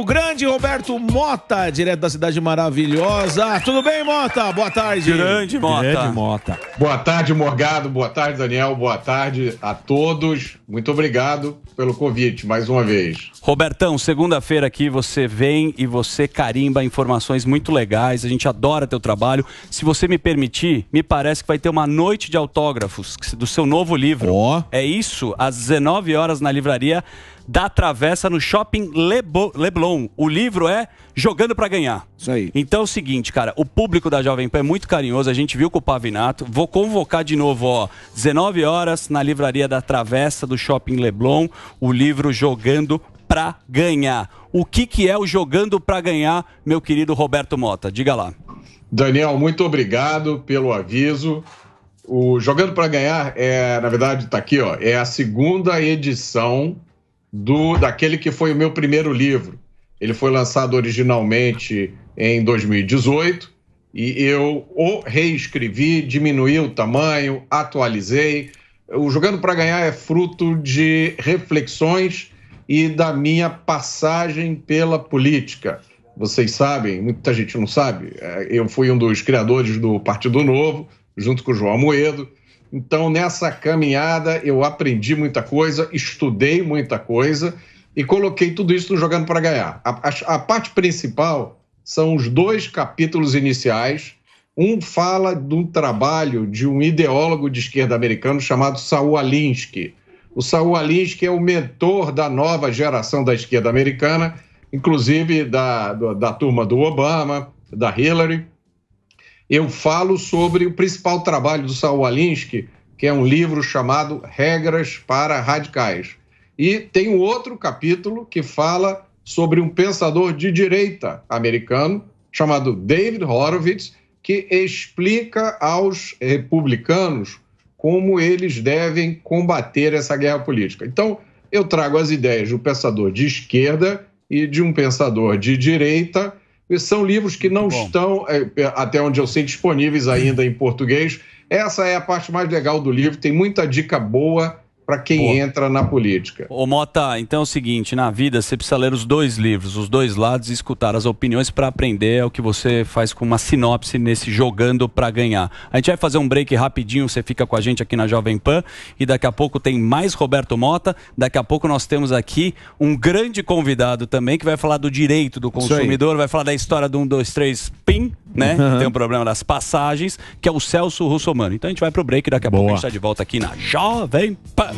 O grande Roberto Mota, direto da cidade maravilhosa. Tudo bem, Mota? Boa tarde. Grande Mota. Grande Mota. Boa tarde, Morgado. Boa tarde, Daniel. Boa tarde a todos. Muito obrigado pelo convite, mais uma vez. Robertão, segunda-feira aqui você vem e você carimba informações muito legais. A gente adora teu trabalho. Se você me permitir, me parece que vai ter uma noite de autógrafos do seu novo livro. Oh. É isso, às 19 horas na livraria da Travessa no Shopping Lebo, Leblon. O livro é Jogando para Ganhar. Isso aí. Então é o seguinte, cara, o público da Jovem Pan é muito carinhoso, a gente viu com o Pavinato. Vou convocar de novo, ó, 19 horas na livraria da Travessa do Shopping Leblon, o livro Jogando para Ganhar. O que que é o Jogando para Ganhar, meu querido Roberto Mota? Diga lá. Daniel, muito obrigado pelo aviso. O Jogando para Ganhar é, na verdade, está aqui, ó, é a segunda edição do daquele que foi o meu primeiro livro. Ele foi lançado originalmente em 2018 e eu o reescrevi, diminui o tamanho, atualizei. O Jogando para Ganhar é fruto de reflexões e da minha passagem pela política. Vocês sabem, muita gente não sabe, é, eu fui um dos criadores do Partido Novo, junto com o João Moedo então, nessa caminhada, eu aprendi muita coisa, estudei muita coisa e coloquei tudo isso jogando para ganhar. A, a, a parte principal são os dois capítulos iniciais. Um fala de um trabalho de um ideólogo de esquerda americano chamado Saul Alinsky. O Saul Alinsky é o mentor da nova geração da esquerda americana, inclusive da, da, da turma do Obama, da Hillary eu falo sobre o principal trabalho do Saul Alinsky, que é um livro chamado Regras para Radicais. E tem um outro capítulo que fala sobre um pensador de direita americano chamado David Horowitz, que explica aos republicanos como eles devem combater essa guerra política. Então, eu trago as ideias de um pensador de esquerda e de um pensador de direita são livros que não Bom. estão, é, até onde eu sei, disponíveis ainda em português. Essa é a parte mais legal do livro, tem muita dica boa para quem Boa. entra na política. Ô Mota, então é o seguinte, na vida você precisa ler os dois livros, os dois lados e escutar as opiniões para aprender o que você faz com uma sinopse nesse jogando para ganhar. A gente vai fazer um break rapidinho, você fica com a gente aqui na Jovem Pan e daqui a pouco tem mais Roberto Mota, daqui a pouco nós temos aqui um grande convidado também que vai falar do direito do consumidor, vai falar da história do 1, 2, 3, PIN, né? Uhum. Tem um problema das passagens, que é o Celso Russomano. Então a gente vai pro break, daqui a Boa. pouco a gente está de volta aqui na Jovem Pan.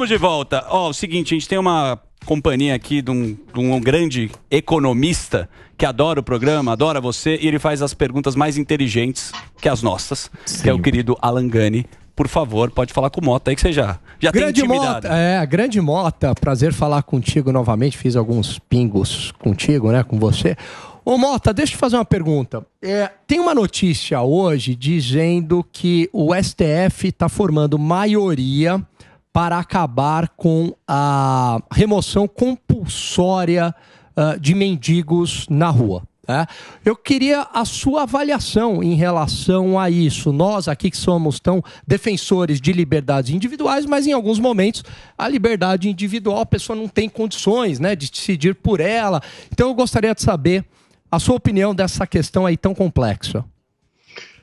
Estamos de volta. Ó, oh, o seguinte, a gente tem uma companhia aqui de um, de um, grande economista que adora o programa, adora você, e ele faz as perguntas mais inteligentes que as nossas, Sim. que é o querido Alan Gani. Por favor, pode falar com o Mota aí que você já, já grande tem intimidade. Mota, é, grande Mota, prazer falar contigo novamente. Fiz alguns pingos contigo, né, com você. Ô Mota, deixa eu te fazer uma pergunta. É, tem uma notícia hoje dizendo que o STF está formando maioria para acabar com a remoção compulsória uh, de mendigos na rua. Né? Eu queria a sua avaliação em relação a isso. Nós aqui que somos tão defensores de liberdades individuais, mas em alguns momentos a liberdade individual a pessoa não tem condições né, de decidir por ela. Então eu gostaria de saber a sua opinião dessa questão aí tão complexa.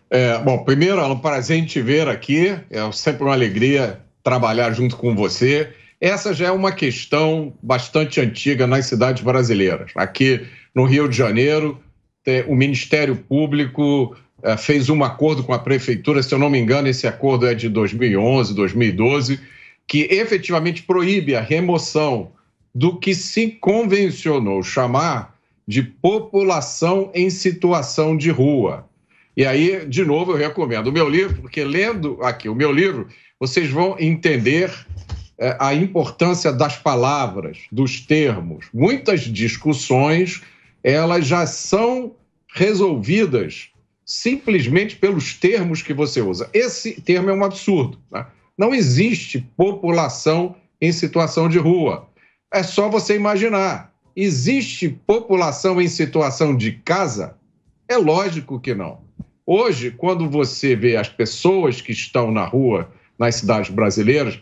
É, bom, primeiro, é um prazer em te ver aqui. É sempre uma alegria trabalhar junto com você. Essa já é uma questão bastante antiga nas cidades brasileiras. Aqui no Rio de Janeiro, o Ministério Público eh, fez um acordo com a prefeitura, se eu não me engano, esse acordo é de 2011, 2012, que efetivamente proíbe a remoção do que se convencionou chamar de população em situação de rua. E aí, de novo, eu recomendo o meu livro, porque lendo aqui o meu livro, vocês vão entender eh, a importância das palavras, dos termos. Muitas discussões elas já são resolvidas simplesmente pelos termos que você usa. Esse termo é um absurdo. Né? Não existe população em situação de rua. É só você imaginar. Existe população em situação de casa? É lógico que não. Hoje, quando você vê as pessoas que estão na rua nas cidades brasileiras,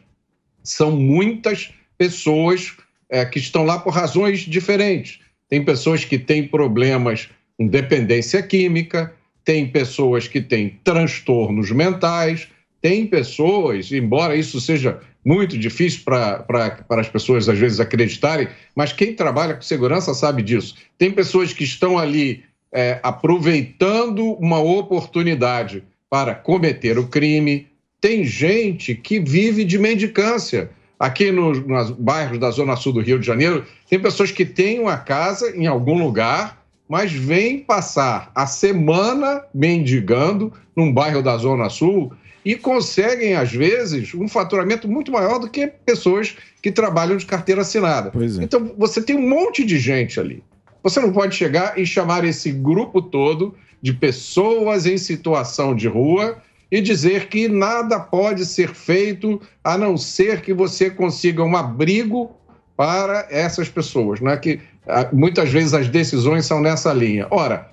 são muitas pessoas é, que estão lá por razões diferentes. Tem pessoas que têm problemas com dependência química, tem pessoas que têm transtornos mentais, tem pessoas, embora isso seja muito difícil para as pessoas às vezes acreditarem, mas quem trabalha com segurança sabe disso. Tem pessoas que estão ali é, aproveitando uma oportunidade para cometer o crime, tem gente que vive de mendicância. Aqui nos, nos bairros da Zona Sul do Rio de Janeiro, tem pessoas que têm uma casa em algum lugar, mas vêm passar a semana mendigando num bairro da Zona Sul e conseguem, às vezes, um faturamento muito maior do que pessoas que trabalham de carteira assinada. É. Então, você tem um monte de gente ali. Você não pode chegar e chamar esse grupo todo de pessoas em situação de rua e dizer que nada pode ser feito a não ser que você consiga um abrigo para essas pessoas, né? que ah, muitas vezes as decisões são nessa linha. Ora,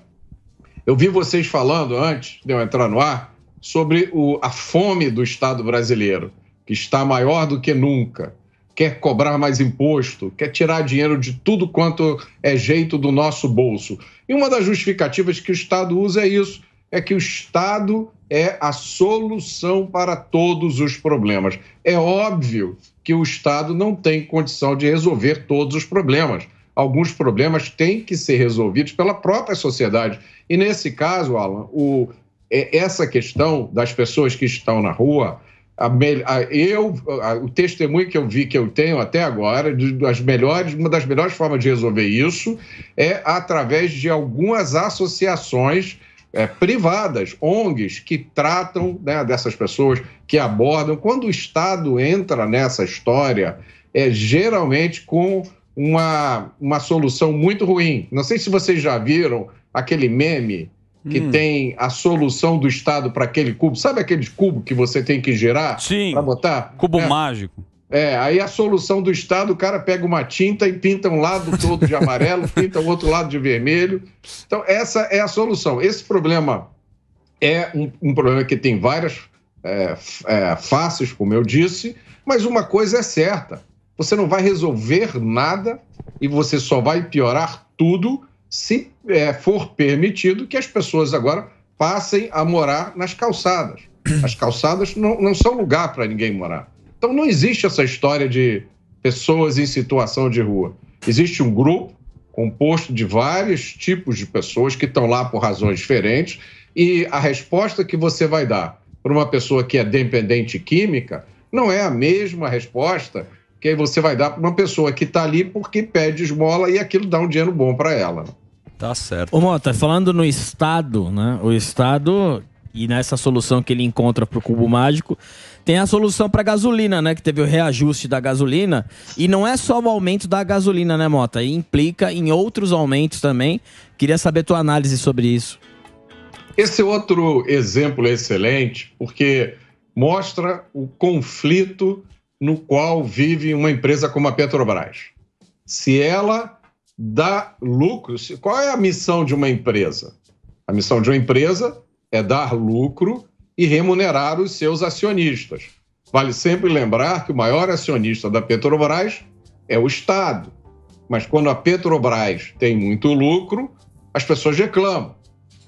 eu vi vocês falando antes de eu entrar no ar sobre o, a fome do Estado brasileiro, que está maior do que nunca. Quer cobrar mais imposto, quer tirar dinheiro de tudo quanto é jeito do nosso bolso. E uma das justificativas que o Estado usa é isso é que o Estado é a solução para todos os problemas. É óbvio que o Estado não tem condição de resolver todos os problemas. Alguns problemas têm que ser resolvidos pela própria sociedade. E nesse caso, Alan, o, é, essa questão das pessoas que estão na rua, a, a, eu, a, o testemunho que eu vi que eu tenho até agora, de, das melhores, uma das melhores formas de resolver isso é através de algumas associações é, privadas, ONGs, que tratam né, dessas pessoas, que abordam. Quando o Estado entra nessa história, é geralmente com uma, uma solução muito ruim. Não sei se vocês já viram aquele meme que hum. tem a solução do Estado para aquele cubo. Sabe aquele cubo que você tem que girar? Sim. Para botar? Cubo é. mágico. É, aí a solução do Estado, o cara pega uma tinta e pinta um lado todo de amarelo, pinta o outro lado de vermelho. Então, essa é a solução. Esse problema é um, um problema que tem várias é, é, faces, como eu disse, mas uma coisa é certa: você não vai resolver nada e você só vai piorar tudo se é, for permitido que as pessoas agora passem a morar nas calçadas. As calçadas não, não são lugar para ninguém morar. Então não existe essa história de pessoas em situação de rua. Existe um grupo composto de vários tipos de pessoas que estão lá por razões diferentes e a resposta que você vai dar para uma pessoa que é dependente química não é a mesma resposta que você vai dar para uma pessoa que está ali porque pede esmola e aquilo dá um dinheiro bom para ela. Tá certo. Ô Mota, falando no Estado, né? O Estado e nessa solução que ele encontra para o cubo mágico, tem a solução para gasolina, né? Que teve o reajuste da gasolina. E não é só o aumento da gasolina, né, Mota? E implica em outros aumentos também. Queria saber tua análise sobre isso. Esse é outro exemplo é excelente, porque mostra o conflito no qual vive uma empresa como a Petrobras. Se ela dá lucro, qual é a missão de uma empresa? A missão de uma empresa é dar lucro e remunerar os seus acionistas. Vale sempre lembrar que o maior acionista da Petrobras é o Estado. Mas quando a Petrobras tem muito lucro, as pessoas reclamam.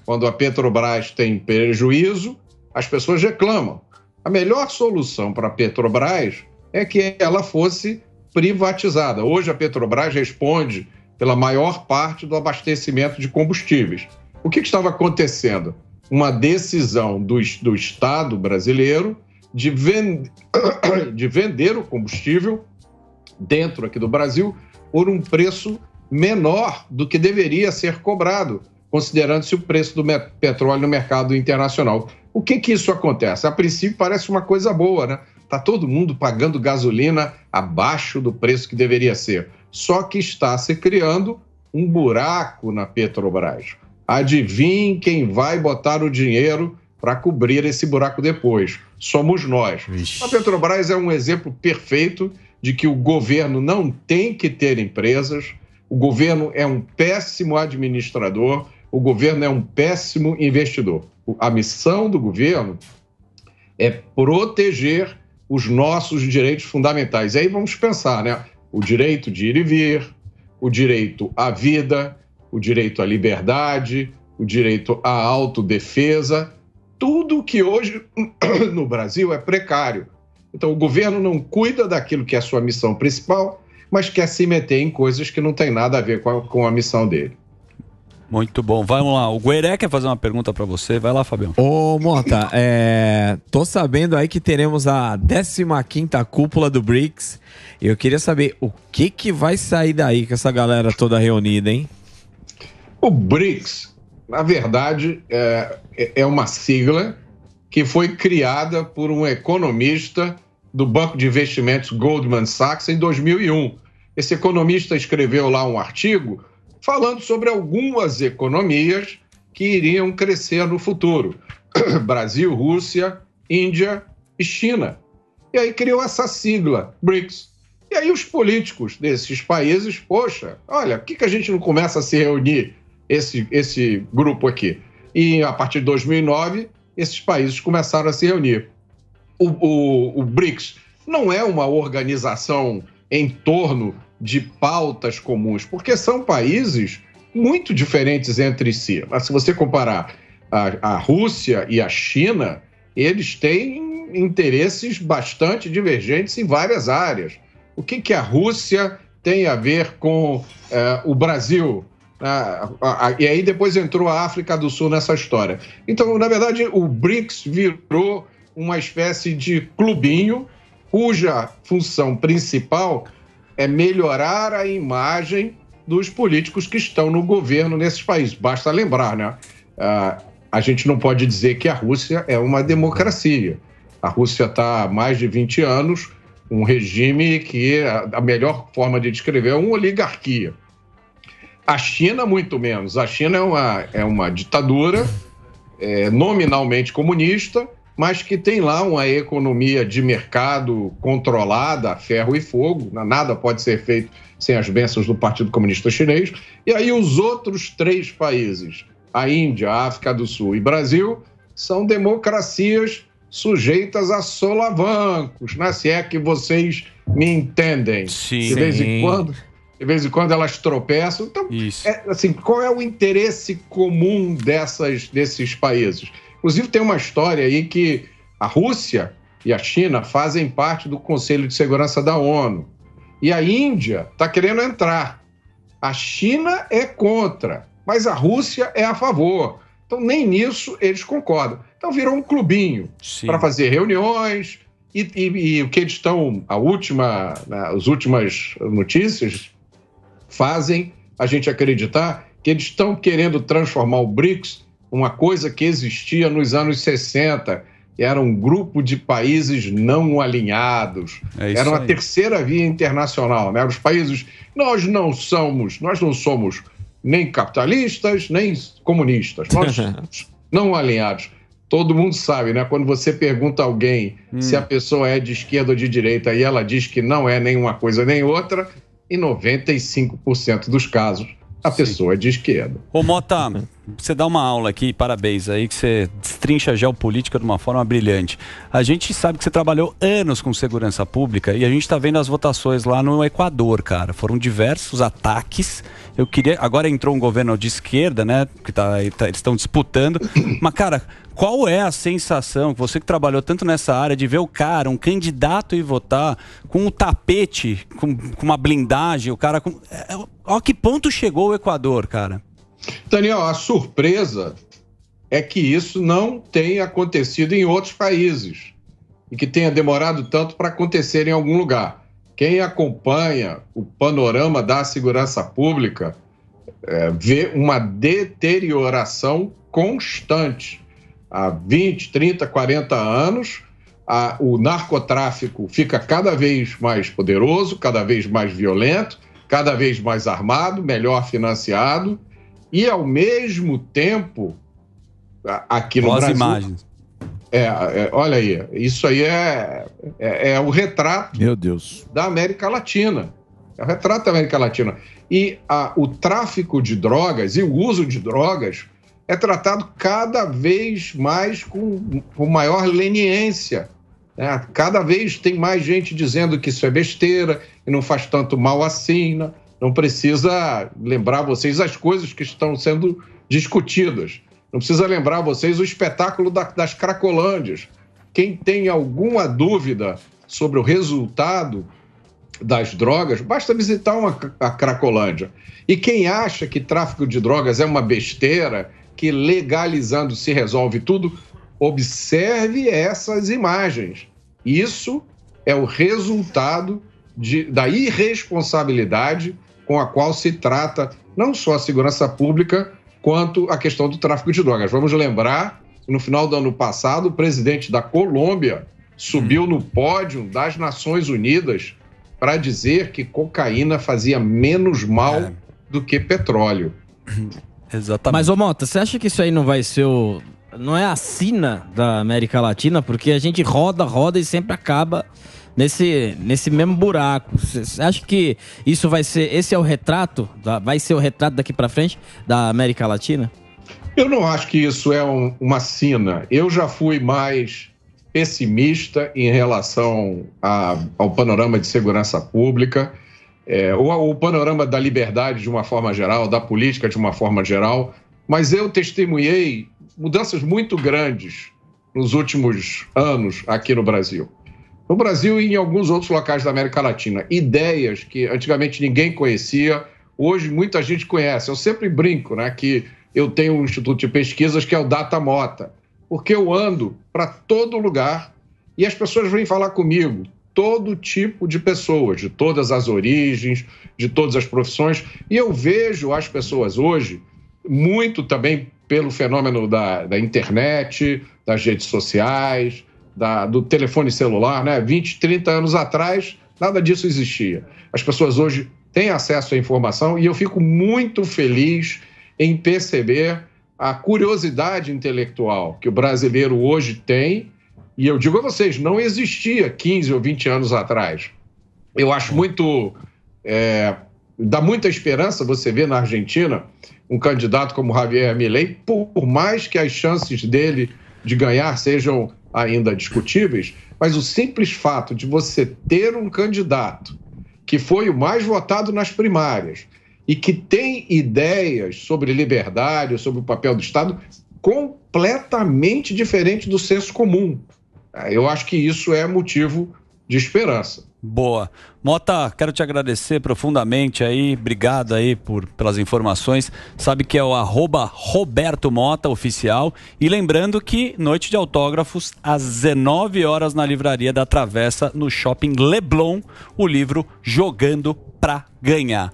Quando a Petrobras tem prejuízo, as pessoas reclamam. A melhor solução para a Petrobras é que ela fosse privatizada. Hoje a Petrobras responde pela maior parte do abastecimento de combustíveis. O que estava acontecendo? uma decisão do, do Estado brasileiro de, vend... de vender o combustível dentro aqui do Brasil por um preço menor do que deveria ser cobrado, considerando-se o preço do petróleo no mercado internacional. O que que isso acontece? A princípio parece uma coisa boa, né? Tá todo mundo pagando gasolina abaixo do preço que deveria ser. Só que está se criando um buraco na Petrobras. Adivinhe quem vai botar o dinheiro para cobrir esse buraco depois. Somos nós. Ixi. A Petrobras é um exemplo perfeito de que o governo não tem que ter empresas, o governo é um péssimo administrador, o governo é um péssimo investidor. A missão do governo é proteger os nossos direitos fundamentais. E aí vamos pensar, né? O direito de ir e vir, o direito à vida, o direito à liberdade, o direito à autodefesa, tudo que hoje no Brasil é precário. Então, o governo não cuida daquilo que é a sua missão principal, mas quer se meter em coisas que não tem nada a ver com a, com a missão dele. Muito bom. Vamos lá. O Gueré quer fazer uma pergunta para você. Vai lá, Fabião. Ô, Mota, é... tô sabendo aí que teremos a 15 cúpula do BRICS. Eu queria saber o que que vai sair daí com essa galera toda reunida, hein? O BRICS, na verdade, é, é uma sigla que foi criada por um economista do banco de investimentos Goldman Sachs em 2001. Esse economista escreveu lá um artigo falando sobre algumas economias que iriam crescer no futuro: Brasil, Rússia, Índia e China. E aí criou essa sigla, BRICS. E aí os políticos desses países, poxa, olha, por que, que a gente não começa a se reunir esse, esse grupo aqui. E a partir de 2009, esses países começaram a se reunir. O, o, o BRICS não é uma organização em torno de pautas comuns, porque são países muito diferentes entre si. Mas se você comparar a, a Rússia e a China, eles têm interesses bastante divergentes em várias áreas. O que, que a Rússia tem a ver com eh, o Brasil? Ah, ah, ah, e aí depois entrou a África do Sul nessa história. Então, na verdade, o BRICS virou uma espécie de clubinho cuja função principal é melhorar a imagem dos políticos que estão no governo nesses países. Basta lembrar, né? a gente não pode dizer que a Rússia é uma democracia. A Rússia está há mais de 20 anos um regime que a melhor forma de descrever é uma oligarquia a China, muito menos. A China é uma, é uma ditadura é, nominalmente comunista, mas que tem lá uma economia de mercado controlada, a ferro e fogo, nada pode ser feito sem as bênçãos do Partido Comunista Chinês. E aí os outros três países, a Índia, a África do Sul e Brasil, são democracias sujeitas a solavancos, né? se é que vocês me entendem. Sim. De vez em quando de vez em quando elas tropeçam. Então, é, assim, qual é o interesse comum dessas, desses países? Inclusive, tem uma história aí que a Rússia e a China fazem parte do Conselho de Segurança da ONU. E a Índia está querendo entrar. A China é contra, mas a Rússia é a favor. Então, nem nisso eles concordam. Então, virou um clubinho para fazer reuniões. E, e, e, o que eles estão, a última, as últimas notícias fazem a gente acreditar que eles estão querendo transformar o BRICS, uma coisa que existia nos anos 60, era um grupo de países não alinhados, é era uma aí. terceira via internacional, né? Os países, nós não somos, nós não somos nem capitalistas, nem comunistas, nós somos não alinhados. Todo mundo sabe, né? Quando você pergunta a alguém hum. se a pessoa é de esquerda ou de direita e ela diz que não é nenhuma coisa nem outra, em 95% dos casos, a Sim. pessoa é de esquerda. Ô Mota, você dá uma aula aqui, parabéns aí, que você destrincha a geopolítica de uma forma brilhante. A gente sabe que você trabalhou anos com segurança pública e a gente está vendo as votações lá no Equador, cara. Foram diversos ataques eu queria. Agora entrou um governo de esquerda, né? Que tá, tá eles estão disputando. Mas, cara, qual é a sensação, você que trabalhou tanto nessa área, de ver o cara, um candidato e votar, com um tapete, com, com uma blindagem, o cara. Com, é, é ó, que ponto chegou o Equador, cara? Daniel, a surpresa é que isso não tenha acontecido em outros países e que tenha demorado tanto para acontecer em algum lugar. Quem acompanha o panorama da segurança pública é, vê uma deterioração constante. Há 20, 30, 40 anos, a, o narcotráfico fica cada vez mais poderoso, cada vez mais violento, cada vez mais armado, melhor financiado, e ao mesmo tempo, aqui no Boas Brasil, imagens. É, é, olha aí, isso aí é, é, é, o retrato Meu Deus. da América Latina. É o retrato da América Latina. E a, o tráfico de drogas e o uso de drogas é tratado cada vez mais com, com maior leniência. Né? Cada vez tem mais gente dizendo que isso é besteira e não faz tanto mal assim. Né? Não precisa lembrar vocês as coisas que estão sendo discutidas. Não precisa lembrar vocês o espetáculo da, das Cracolândias. Quem tem alguma dúvida sobre o resultado das drogas, basta visitar uma, a Cracolândia. E quem acha que tráfico de drogas é uma besteira, que legalizando se resolve tudo, observe essas imagens. Isso é o resultado de, da irresponsabilidade com a qual se trata não só a segurança pública, quanto à questão do tráfico de drogas. Vamos lembrar que no final do ano passado, o presidente da Colômbia subiu hum. no pódio das Nações Unidas para dizer que cocaína fazia menos mal é. do que petróleo. Hum, exatamente. Mas, ô Mota, você acha que isso aí não vai ser o. Não é a sina da América Latina? Porque a gente roda, roda e sempre acaba nesse, nesse mesmo buraco. Você acha que isso vai ser. Esse é o retrato? Vai ser o retrato daqui para frente da América Latina? Eu não acho que isso é um, uma sina. Eu já fui mais pessimista em relação a, ao panorama de segurança pública, é, ou ao panorama da liberdade de uma forma geral, da política de uma forma geral. Mas eu testemunhei mudanças muito grandes nos últimos anos aqui no Brasil no Brasil e em alguns outros locais da América Latina. Ideias que antigamente ninguém conhecia, hoje muita gente conhece. Eu sempre brinco né, que eu tenho um instituto de pesquisas que é o Data Mota, porque eu ando para todo lugar e as pessoas vêm falar comigo. Todo tipo de pessoas, de todas as origens, de todas as profissões. E eu vejo as pessoas hoje, muito também pelo fenômeno da, da internet, das redes sociais, da, do telefone celular, né? 20, 30 anos atrás, nada disso existia. As pessoas hoje têm acesso à informação e eu fico muito feliz em perceber a curiosidade intelectual que o brasileiro hoje tem. E eu digo a vocês, não existia 15 ou 20 anos atrás. Eu acho muito. É, dá muita esperança você ver na Argentina um candidato como Javier Milei, por mais que as chances dele de ganhar sejam ainda discutíveis, mas o simples fato de você ter um candidato que foi o mais votado nas primárias e que tem ideias sobre liberdade, sobre o papel do Estado, completamente diferente do senso comum. Eu acho que isso é motivo de esperança. Boa. Mota, quero te agradecer profundamente aí, obrigado aí por, pelas informações. Sabe que é o arroba Roberto Mota Oficial. E lembrando que noite de autógrafos às 19 horas na livraria da Travessa, no shopping Leblon, o livro Jogando para Ganhar.